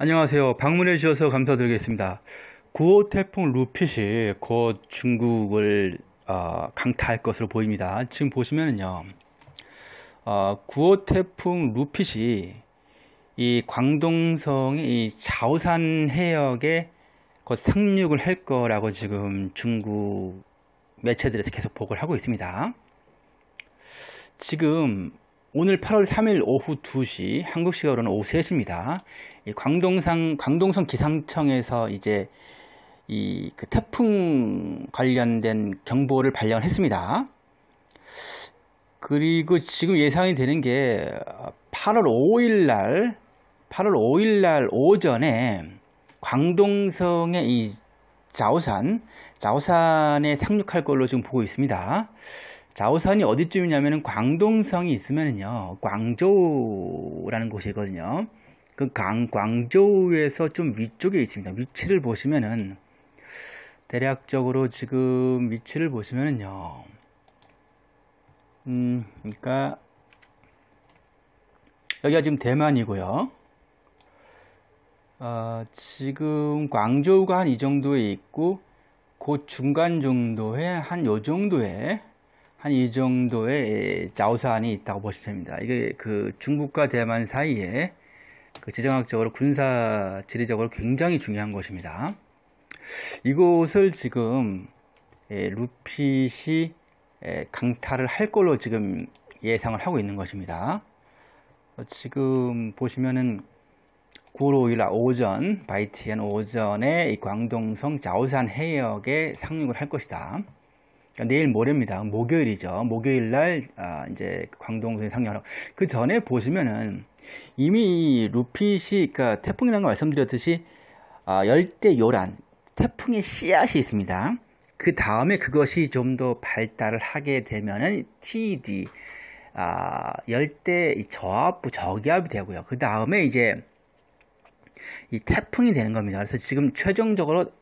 안녕하세요. 방문해 주셔서 감사드리겠습니다. 9호 태풍 루핏이 곧 중국을 어, 강타할 것으로 보입니다. 지금 보시면요 어, 아, 9호 태풍 루핏이 이 광동성의 이 자오산 해역에 곧 상륙을 할 거라고 지금 중국 매체들에서 계속 보고를 하고 있습니다. 지금 오늘 8월 3일 오후 2시, 한국 시간으로는 오후 3시입니다. 광동상 광동성 기상청에서 이제 이그 태풍 관련된 경보를 발령했습니다. 그리고 지금 예상이 되는 게 8월 5일 날 8월 5일 날 오전에 광동성의 이 자오산 자오산에 상륙할 걸로 지금 보고 있습니다. 자오산이 어디쯤이냐면은 광동성이 있으면은요 광저우라는 곳이거든요. 그 강, 광저우에서 좀 위쪽에 있습니다. 위치를 보시면은 대략적으로 지금 위치를 보시면은요. 음, 그러니까 여기가 지금 대만이고요. 어, 지금 광저우가 한 이 정도에 있고 그 중간 정도에 한 요 정도에 한 이 정도의 자오산이 있다고 보시면 됩니다. 이게 그 중국과 대만 사이에 그 지정학적으로 군사 지리적으로 굉장히 중요한 것입니다 이곳을 지금 예, 루핏이 예, 강탈을할 걸로 지금 예상을 하고 있는 것입니다. 지금 보시면은 9월 5일 오전 바이티엔 오전에 광동성 자오산 해역에 상륙을 할 것이다. 그러니까 내일 모레입니다. 목요일이죠. 목요일 날 아, 이제 그 광동성에 상륙하고 그 전에 보시면은 이미 루핏이 그러니까 태풍이라는 걸 말씀드렸듯이 아, 열대 요란 태풍의 씨앗이 있습니다. 그 다음에 그것이 좀 더 발달을 하게 되면은 TD 아, 열대 저압부 저기압이 되고요. 그 다음에 이제 이 태풍이 되는 겁니다. 그래서 지금 최종적으로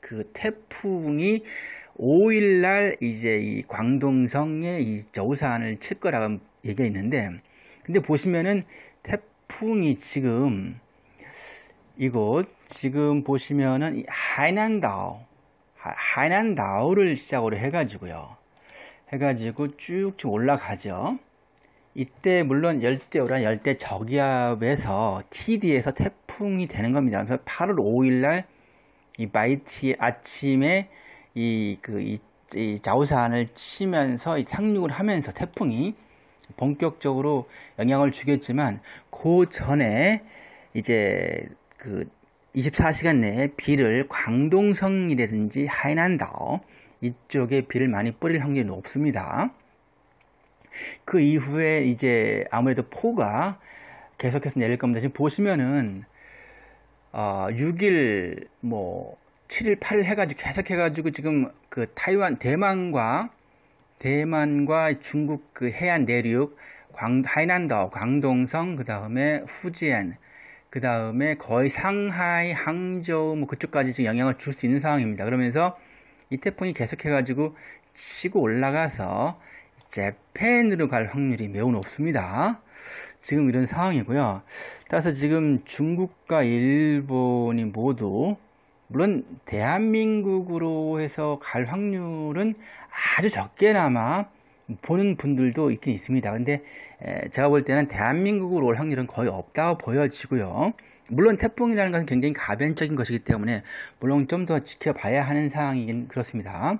그 태풍이 5일날 이제 이 광동성의 이 저우산을 칠 거라고 얘기가 있는데 근데 보시면은 태풍이 지금 이곳 지금 보시면은 하이난다오 하이난다오를 시작으로 해가지고요 해가지고 쭉쭉 올라가죠 이때 물론 열대우란 열대 저기압에서 TD에서 태풍이 되는 겁니다 그래서 8월 5일날 이 마이티 아침에 이 그 이, 이 자우산을 치면서 상륙을 하면서 태풍이 본격적으로 영향을 주겠지만 그 전에 이제 그 24시간 내에 비를 광동성이라든지 하이난다오 이쪽에 비를 많이 뿌릴 확률이 높습니다. 그 이후에 이제 아무래도 포가 계속해서 내릴 겁니다. 지금 보시면은 어, 6일 뭐 7일 8일 해가지고 계속해가지고 지금 그 타이완 대만과 대만과 중국 그 해안 내륙, 광, 하이난더, 광동성, 그 다음에 후지엔, 그 다음에 거의 상하이, 항저우 뭐 그쪽까지 지금 영향을 줄 수 있는 상황입니다. 그러면서 이 태풍이 계속해가지고 치고 올라가서 재팬으로 갈 확률이 매우 높습니다. 지금 이런 상황이고요. 따라서 지금 중국과 일본이 모두 물론 대한민국으로 해서 갈 확률은 아주 적게나마 보는 분들도 있긴 있습니다. 근데 제가 볼 때는 대한민국으로 올 확률은 거의 없다고 보여지고요. 물론 태풍이라는 것은 굉장히 가변적인 것이기 때문에 물론 좀 더 지켜봐야 하는 상황이긴 그렇습니다.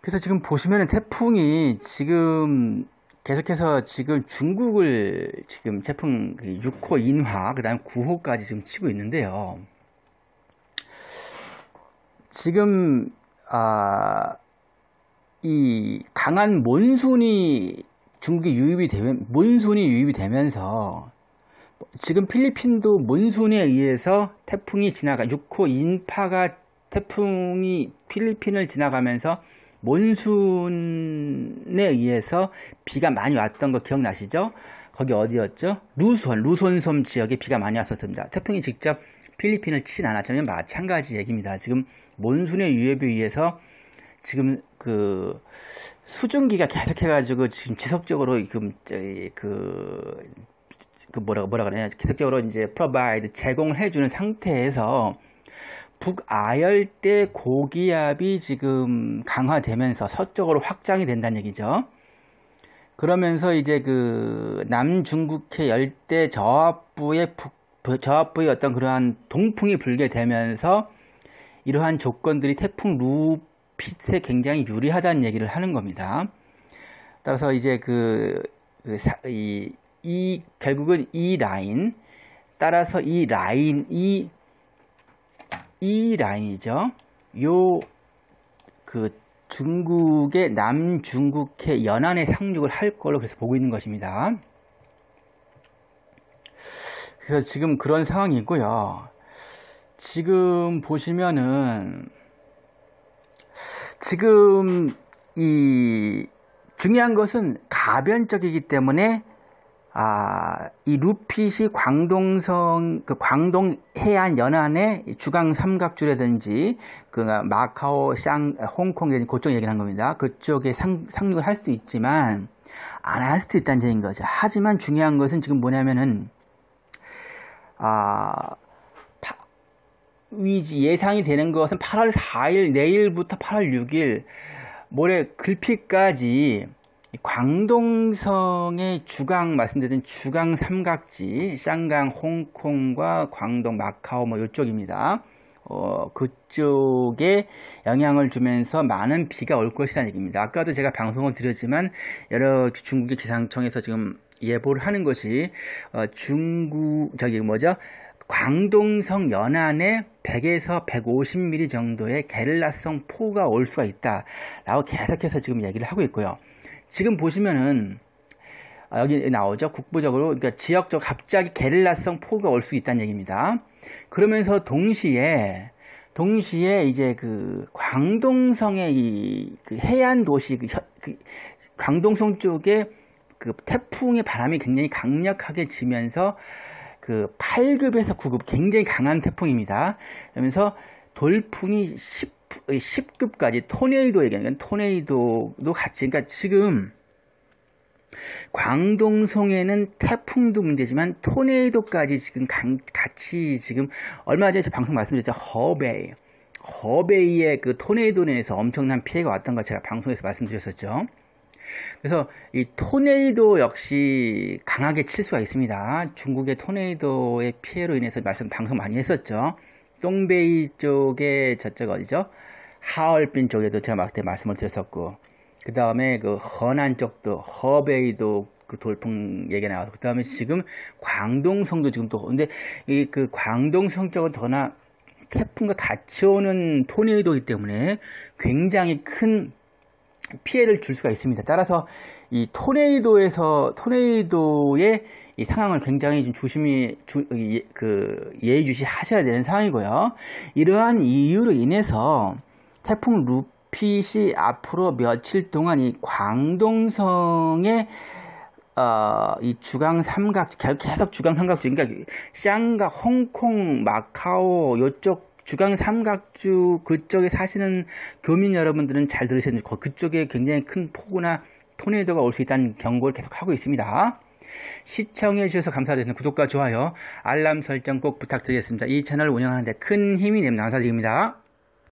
그래서 지금 보시면 태풍이 지금 계속해서 지금 중국을 지금 태풍 6호 그 인화, 그 다음 9호까지 지금 치고 있는데요. 지금 아, 이 강한 몬순이 중국에 유입이 되면 몬순이 유입이 되면서 지금 필리핀도 몬순에 의해서 태풍이 지나가 6호 인파가 태풍이 필리핀을 지나가면서 몬순에 의해서 비가 많이 왔던 거 기억나시죠? 거기 어디였죠? 루손, 루손섬 지역에 비가 많이 왔었습니다. 태풍이 직접 필리핀을 치진 않았지만 마찬가지 얘기입니다. 지금 몬순의 유입비위해서 지금 그 수증기가 계속해가지고 지금 지속적으로 지금 그, 그 뭐라고 뭐라 그러냐 지속적으로 이제 프로바이드 제공 해주는 상태에서 북아열대 고기압이 지금 강화되면서 서쪽으로 확장이 된다는 얘기죠. 그러면서 이제 그 남중국해 열대 저압부의 북, 저압부의 어떤 그러한 동풍이 불게 되면서 이러한 조건들이 태풍 루핏에 굉장히 유리하다는 얘기를 하는 겁니다. 따라서 이제 그, 그 이, 이, 결국은 이 라인, 따라서 이 라인, 이, 이 라인이죠. 요, 그, 중국의 남중국해 연안에 상륙을 할 걸로 그래서 보고 있는 것입니다. 그래서 지금 그런 상황이고요. 지금 보시면은 지금 이 중요한 것은 가변적이기 때문에 아, 이 루핏이 광동성, 그 광동 해안 연안의 주강 삼각주라든지, 그 마카오, 샹, 홍콩, 그쪽 얘기를 한 겁니다. 그쪽에 상, 상륙을 할 수 있지만, 안 할 수도 있다는 얘기인 거죠. 하지만 중요한 것은 지금 뭐냐면은, 아, 예상이 되는 것은 8월 4일 내일부터 8월 6일 모레 글피까지 광동성의 주강 말씀드린 주강 삼각지 쌍강 홍콩과 광동 마카오 뭐 이쪽입니다 어, 그쪽에 영향을 주면서 많은 비가 올 것이라는 얘기입니다 아까도 제가 방송을 드렸지만 여러 중국의 기상청에서 지금 예보를 하는 것이 어, 중국 저기 뭐죠 광동성 연안에 100에서 150mm 정도의 게릴라성 폭우가 올 수가 있다라고 계속해서 지금 얘기를 하고 있고요. 지금 보시면은 아, 여기 나오죠. 국부적으로 그러니까 지역적 갑자기 게릴라성 폭우가 올 수 있다는 얘기입니다. 그러면서 동시에 동시에 이제 그 광동성의 이그 해안 도시 그, 혀, 그 광동성 쪽에 그 태풍의 바람이 굉장히 강력하게 지면서 그 8급에서 9급 굉장히 강한 태풍입니다. 그러면서 돌풍이 10, 10급까지 토네이도 얘기하는 그러니까 토네이도도 같이 그러니까 지금 광동성에는 태풍도 문제지만 토네이도까지 지금 강, 같이 지금 얼마 전에 방송 말씀드렸죠 허베이 허베이의 그 토네이도 내에서 엄청난 피해가 왔던 것 제가 방송에서 말씀드렸었죠. 그래서 이 토네이도 역시 강하게 칠 수가 있습니다. 중국의 토네이도의 피해로 인해서 말씀 방송 많이 했었죠. 똥베이 쪽에 저쪽 어디죠? 하얼빈 쪽에도 제가 말때 말씀을 드렸었고 그 다음에 그 허난 쪽도 허베이도 그 돌풍 얘기 나와서 그 다음에 지금 광동성도 지금 또 근데 이 그 광동성 쪽은 더나 태풍과 같이 오는 토네이도이기 때문에 굉장히 큰 피해를 줄 수가 있습니다. 따라서 이 토네이도에서 토네이도의 이 상황을 굉장히 좀 조심히 주, 예, 그 예의주시 하셔야 되는 상황이고요. 이러한 이유로 인해서 태풍 루핏이 앞으로 며칠 동안 이 광동성의 어, 이 주강 삼각 계속 주강 삼각지 그러니까 샹가 홍콩 마카오 요쪽 주강 삼각주 그쪽에 사시는 교민 여러분들은 잘 들으셨는지 그쪽에 굉장히 큰 폭우나 토네이도가 올 수 있다는 경고를 계속하고 있습니다. 시청해 주셔서 감사드립니다 구독과 좋아요, 알람 설정 꼭 부탁드리겠습니다. 이 채널 운영하는데 큰 힘이 됩니다. 감사드립니다.